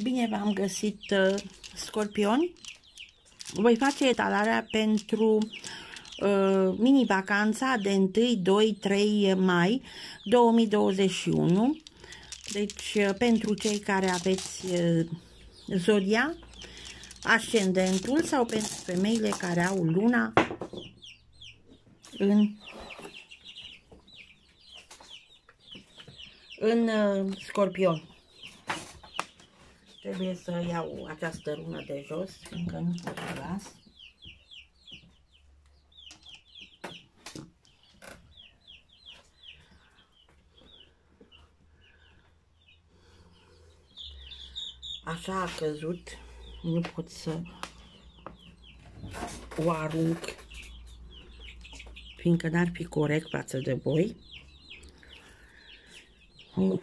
Bine v-am găsit, uh, scorpioni! Voi face etalarea pentru uh, mini-vacanța de 1, 2, 3 mai 2021. Deci, uh, pentru cei care aveți uh, zodia, ascendentul sau pentru femeile care au luna în în uh, scorpion. Trebuie să iau această rună de jos, încă nu pot las. Așa a căzut, nu pot să o arunc, fiindcă n-ar fi corect față de voi. Uf.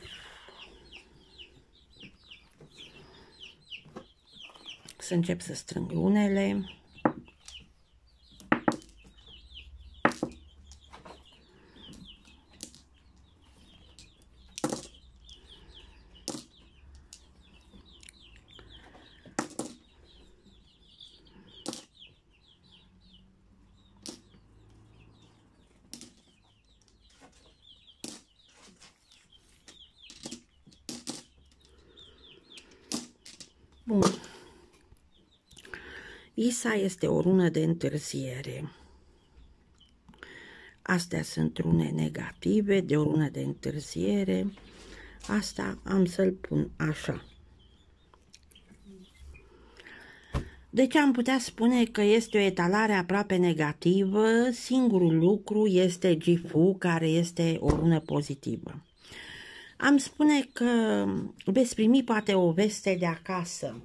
să încep să strâng unele. Bun. ISA este o lună de întârziere. Astea sunt rune negative, de o lună de întârziere. Asta am să-l pun așa. Deci am putea spune că este o etalare aproape negativă, singurul lucru este Gifu care este o lună pozitivă. Am spune că veți primi poate o veste de acasă,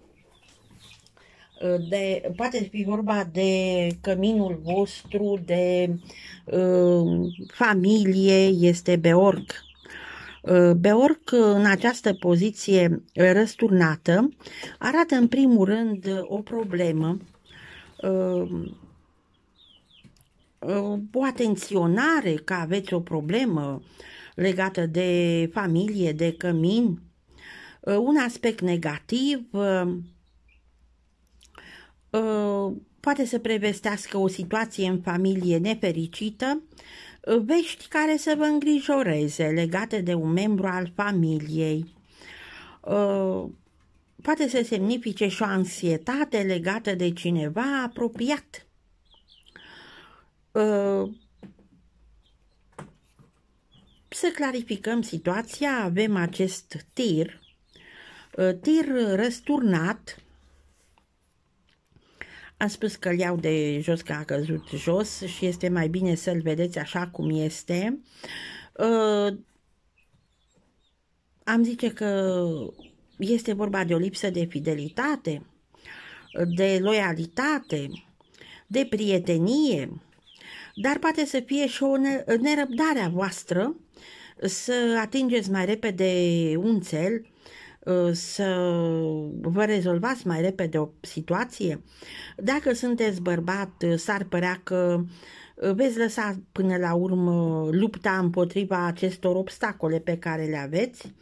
de, poate fi vorba de căminul vostru, de uh, familie, este Beorc. Uh, Beorc, în această poziție răsturnată, arată în primul rând o problemă, uh, uh, o atenționare că aveți o problemă legată de familie, de cămin, uh, un aspect negativ, uh, Uh, poate să prevestească o situație în familie nefericită, uh, vești care să vă îngrijoreze legate de un membru al familiei. Uh, poate să semnifice și o anxietate legată de cineva apropiat. Să clarificăm situația, avem acest tir, tir răsturnat, a spus că îl iau de jos, că a căzut jos și este mai bine să-l vedeți așa cum este. Uh, am zice că este vorba de o lipsă de fidelitate, de loialitate, de prietenie, dar poate să fie și o nerăbdare a voastră să atingeți mai repede un cel Uh, să vă rezolvați mai repede o situație. Dacă sunteți bărbat, uh, s-ar părea că uh, veți lăsa până la urmă lupta împotriva acestor obstacole pe care le aveți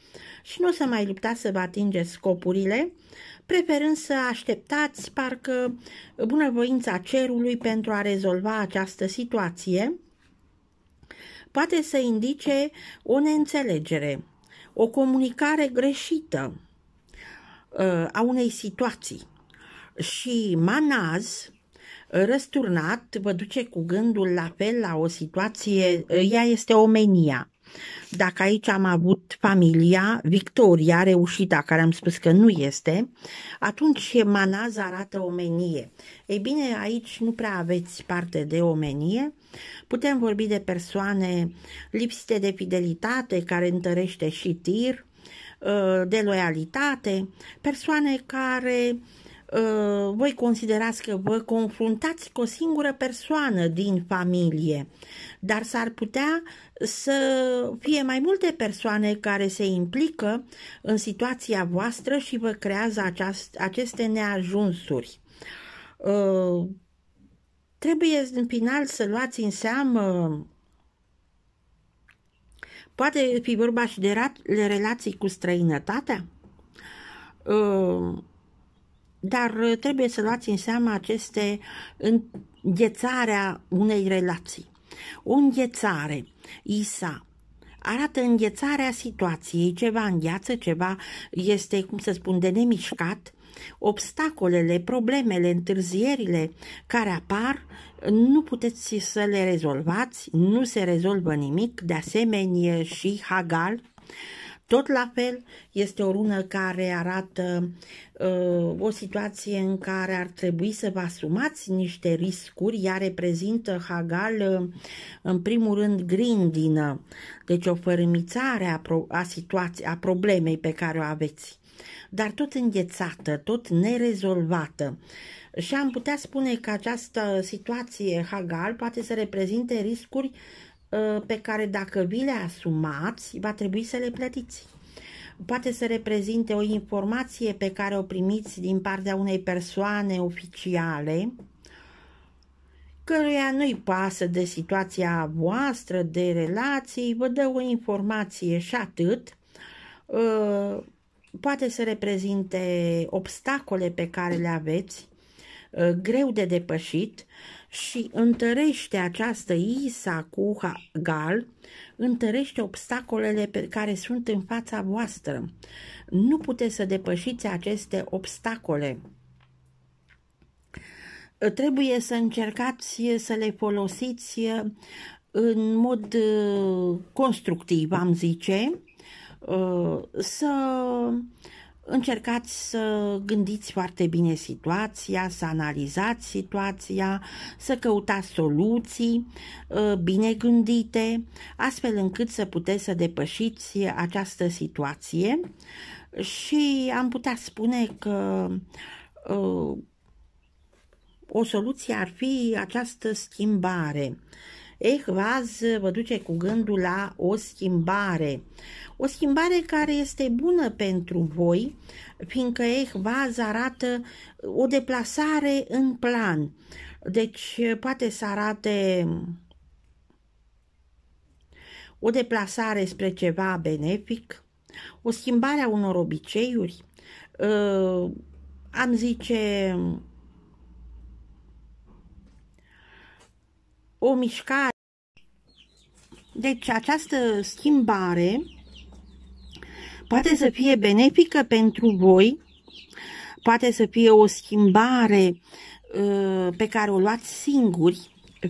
și nu o să mai luptați să vă atingeți scopurile, preferând să așteptați parcă bunăvoința cerului pentru a rezolva această situație, poate să indice o neînțelegere o comunicare greșită uh, a unei situații. Și Manaz, uh, răsturnat, vă duce cu gândul la fel la o situație, uh, ea este Omenia, dacă aici am avut familia, victoria, reușita, care am spus că nu este, atunci manaz arată omenie. Ei bine, aici nu prea aveți parte de omenie, Putem vorbi de persoane lipsite de fidelitate, care întărește și tir, uh, de loialitate, persoane care Uh, voi considerați că vă confruntați cu o singură persoană din familie, dar s-ar putea să fie mai multe persoane care se implică în situația voastră și vă creează aceast, aceste neajunsuri. Uh, trebuie în final să luați în seamă Poate fi vorba și de relații cu străinătatea? Uh, dar uh, trebuie să luați în seama aceste înghețarea unei relații. O înghețare, Isa, arată înghețarea situației, ceva îngheață, ceva este, cum să spun, de nemișcat, obstacolele, problemele, întârzierile care apar, nu puteți să le rezolvați, nu se rezolvă nimic, de asemenea și Hagal, tot la fel este o lună care arată uh, o situație în care ar trebui să vă asumați niște riscuri, ea reprezintă Hagal uh, în primul rând grindină, deci o fărâmițare a, pro- a situației, a problemei pe care o aveți, dar tot înghețată, tot nerezolvată. Și am putea spune că această situație Hagal poate să reprezinte riscuri uh, Ă, pe care dacă vi le asumați, va trebui să le plătiți. Poate să reprezinte o informație pe care o primiți din partea unei persoane oficiale, căruia nu-i pasă de situația voastră, de relații, vă dă o informație și atât, ă, poate să reprezinte obstacole pe care le aveți, ă, greu de depășit, și întărește această Isa cu gal, întărește obstacolele pe care sunt în fața voastră. Nu puteți să depășiți aceste obstacole. Trebuie să încercați să le folosiți uh, în mod uh, constructiv, am zice, uh, să încercați să gândiți foarte bine situația, să analizați situația, să căutați soluții uh, bine gândite, astfel încât să puteți să depășiți această situație și am putea spune că uh, o soluție ar fi această schimbare Ehvaz vă duce cu gândul la o schimbare. O schimbare care este bună pentru voi, fiindcă Ehvaz arată o deplasare în plan. Deci poate să arate o deplasare spre ceva benefic, o schimbare a unor obiceiuri, uh, am zice o mișcare deci această schimbare poate să fie benefică pentru voi, poate să fie o schimbare uh, pe care o luați singuri,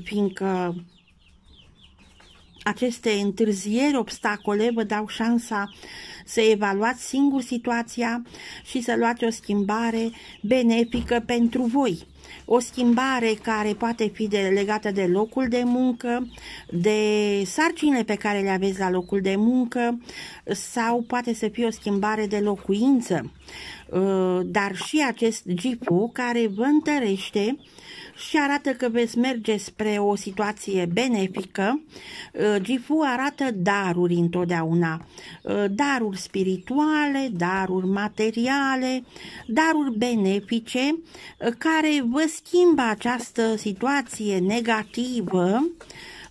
fiindcă aceste întârzieri, obstacole, vă dau șansa să evaluați singur situația și să luați o schimbare benefică pentru voi o schimbare care poate fi de, legată de locul de muncă, de sarcinile pe care le aveți la locul de muncă sau poate să fie o schimbare de locuință, uh, dar și acest GIPU care vă întărește și arată că veți merge spre o situație benefică. Uh, Gifu arată daruri întotdeauna, uh, daruri spirituale, daruri materiale, daruri benefice uh, care vă schimbă această situație negativă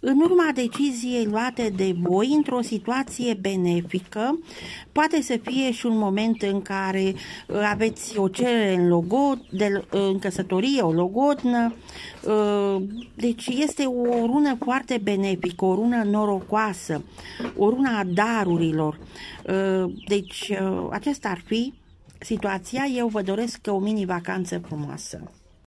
în urma deciziei luate de voi într-o situație benefică, poate să fie și un moment în care uh, aveți o cerere în, logot, de, uh, în căsătorie, o logodnă, uh, deci este o rună foarte benefică, o rună norocoasă, o rună a darurilor. Deci aceasta ar fi situația, eu vă doresc o mini-vacanță frumoasă.